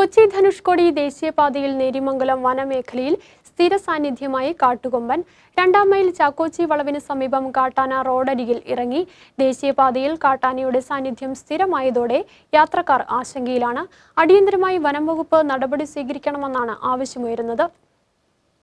കൊച്ചി ധനുഷ്കോടി ദേശീയപാതയിൽ നേരിമംഗലം വനമേഖലയിൽ സ്ഥിര സാന്നിധ്യമായി കാട്ടുകൊമ്പൻ രണ്ടാം മൈൽ ചാക്കോച്ചി വളവിന് സമീപം കാട്ടാന റോഡരികിൽ ഇറങ്ങി ദേശീയപാതയിൽ കാട്ടാനയുടെ സാന്നിധ്യം സ്ഥിരമായതോടെ യാത്രക്കാർ ആശങ്കയിലാണ് അടിയന്തരമായി വനം വകുപ്പ് നടപടി സ്വീകരിക്കണമെന്നാണ് ആവശ്യമുയരുന്നത്